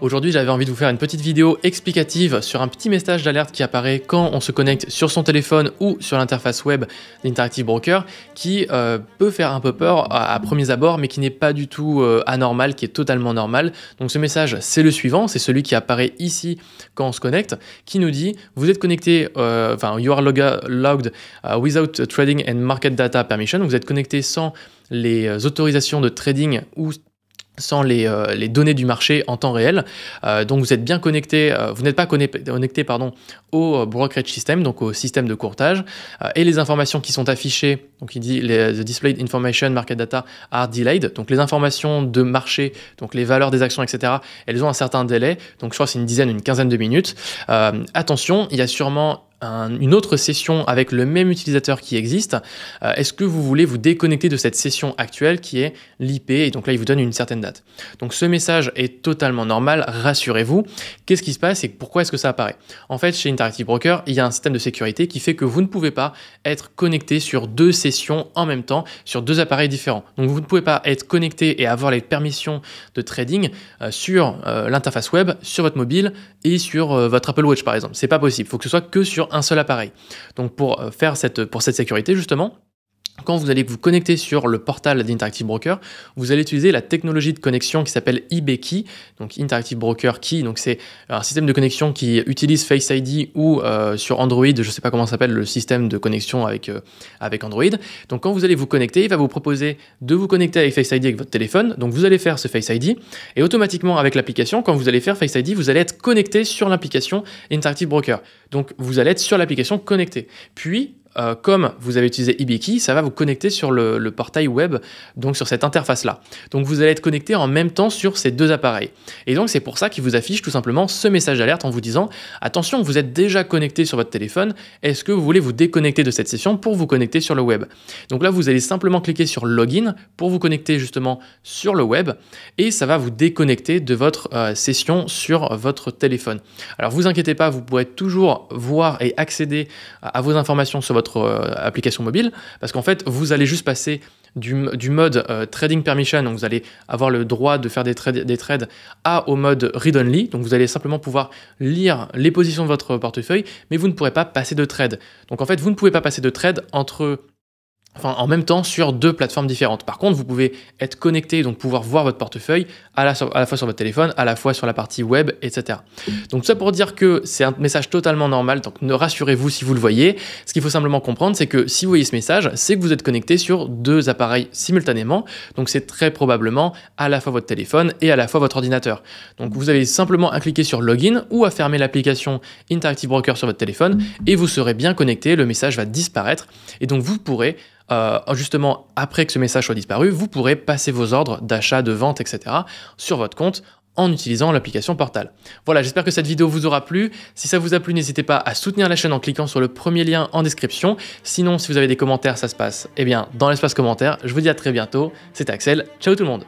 Aujourd'hui, j'avais envie de vous faire une petite vidéo explicative sur un petit message d'alerte qui apparaît quand on se connecte sur son téléphone ou sur l'interface web d'Interactive Broker qui euh, peut faire un peu peur à, premier abord mais qui n'est pas du tout euh, anormal, qui est totalement normal. Donc ce message, c'est le suivant, c'est celui qui apparaît ici quand on se connecte qui nous dit vous êtes connecté euh, enfin you are logged uh, without trading and market data permission, vous êtes connecté sans les autorisations de trading ou sans euh, les, données du marché en temps réel. Euh, donc vous êtes bien connecté, euh, vous n'êtes pas connecté pardon, au brokerage system, donc au système de courtage, et les informations qui sont affichées, donc il dit les, the displayed information market data are delayed, donc les informations de marché, donc les valeurs des actions, etc. Elles ont un certain délai, donc je crois c'est une dizaine, une quinzaine de minutes. attention, il y a sûrement une autre session avec le même utilisateur qui existe, euh, est-ce que vous voulez vous déconnecter de cette session actuelle qui est l'IP Et donc là, il vous donne une certaine date. Donc ce message est totalement normal, rassurez-vous. Qu'est-ce qui se passe et pourquoi est-ce que ça apparaît En fait, chez Interactive Broker, il y a un système de sécurité qui fait que vous ne pouvez pas être connecté sur deux sessions en même temps, sur deux appareils différents. Donc vous ne pouvez pas être connecté et avoir les permissions de trading euh, sur euh, l'interface web, sur votre mobile et sur votre Apple Watch par exemple. C'est pas possible. Il faut que ce soit que sur un seul appareil. Donc pour euh, faire cette, pour cette sécurité justement, quand vous allez vous connecter sur le portal d'Interactive Broker, vous allez utiliser la technologie de connexion qui s'appelle Key, donc Interactive Broker Key. Donc c'est un système de connexion qui utilise Face ID ou euh, sur Android, je ne sais pas comment s'appelle le système de connexion avec, euh, avec Android. Donc quand vous allez vous connecter, il va vous proposer de vous connecter avec Face ID avec votre téléphone. Donc vous allez faire ce Face ID et automatiquement avec l'application, quand vous allez faire Face ID, vous allez être connecté sur l'application Interactive Broker. Donc vous allez être sur l'application connectée. Puis euh, comme vous avez utilisé Ibiki, ça va vous connecter sur le, portail web, donc sur cette interface-là. Donc vous allez être connecté en même temps sur ces deux appareils. Et donc c'est pour ça qu'il vous affiche tout simplement ce message d'alerte en vous disant attention, vous êtes déjà connecté sur votre téléphone, est-ce que vous voulez vous déconnecter de cette session pour vous connecter sur le web Donc là, vous allez simplement cliquer sur login pour vous connecter justement sur le web et ça va vous déconnecter de votre euh, session sur votre téléphone. Alors vous inquiétez pas, vous pourrez toujours voir et accéder à, à vos informations sur votre euh, application mobile, parce qu'en fait, vous allez juste passer du, du mode euh, trading permission, donc vous allez avoir le droit de faire des, trades, des trades, à au mode read only, donc vous allez simplement pouvoir lire les positions de votre portefeuille, mais vous ne pourrez pas passer de trade. Donc en fait, vous ne pouvez pas passer de trade entre enfin en même temps sur deux plateformes différentes. Par contre, vous pouvez être connecté, donc pouvoir voir votre portefeuille à la, fois sur votre téléphone, à la fois sur la partie web, etc. Donc ça pour dire que c'est un message totalement normal, donc ne rassurez-vous si vous le voyez. Ce qu'il faut simplement comprendre, c'est que si vous voyez ce message, c'est que vous êtes connecté sur deux appareils simultanément, donc c'est très probablement à la fois votre téléphone et à la fois votre ordinateur. Donc vous avez simplement à cliquer sur Login ou à fermer l'application Interactive Broker sur votre téléphone et vous serez bien connecté, le message va disparaître et donc vous pourrez euh, justement après que ce message soit disparu, vous pourrez passer vos ordres d'achat, de vente, etc. sur votre compte en utilisant l'application Portal. Voilà, j'espère que cette vidéo vous aura plu. Si ça vous a plu, n'hésitez pas à soutenir la chaîne en cliquant sur le premier lien en description. Sinon, si vous avez des commentaires, ça se passe eh bien, dans l'espace commentaire. Je vous dis à très bientôt. C'était Axel. Ciao tout le monde